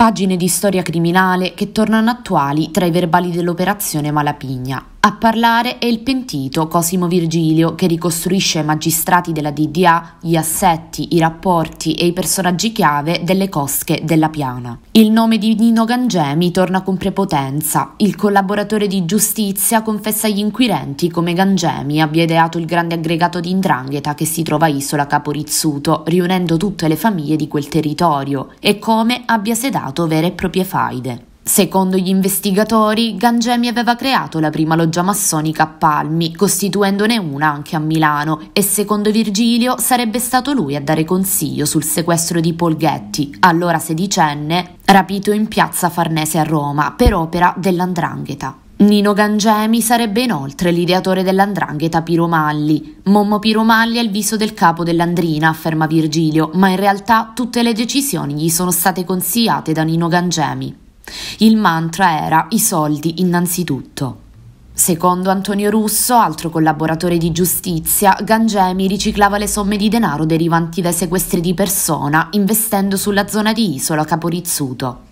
Pagine di storia criminale che tornano attuali tra i verbali dell'operazione Malapigna. A parlare è il pentito Cosimo Virgilio che ricostruisce ai magistrati della DDA gli assetti, i rapporti e i personaggi chiave delle cosche della piana. Il nome di Nino Gangemi torna con prepotenza. Il collaboratore di giustizia confessa agli inquirenti come Gangemi abbia ideato il grande aggregato di indrangheta che si trova a Isola Caporizzuto, riunendo tutte le famiglie di quel territorio, e come abbia sedato vere e proprie faide. Secondo gli investigatori, Gangemi aveva creato la prima loggia massonica a Palmi, costituendone una anche a Milano, e secondo Virgilio sarebbe stato lui a dare consiglio sul sequestro di Polghetti, allora sedicenne, rapito in piazza Farnese a Roma per opera dell'Andrangheta. Nino Gangemi sarebbe inoltre l'ideatore dell'andrangheta Piromalli. Mommo Piromalli è il viso del capo dell'Andrina, afferma Virgilio, ma in realtà tutte le decisioni gli sono state consigliate da Nino Gangemi. Il mantra era i soldi innanzitutto. Secondo Antonio Russo, altro collaboratore di giustizia, Gangemi riciclava le somme di denaro derivanti dai sequestri di persona, investendo sulla zona di isola Caporizzuto.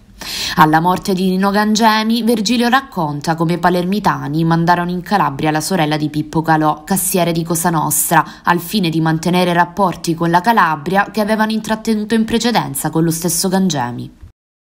Alla morte di Nino Gangemi, Virgilio racconta come i palermitani mandarono in Calabria la sorella di Pippo Calò, cassiere di Cosa Nostra, al fine di mantenere rapporti con la Calabria che avevano intrattenuto in precedenza con lo stesso Gangemi.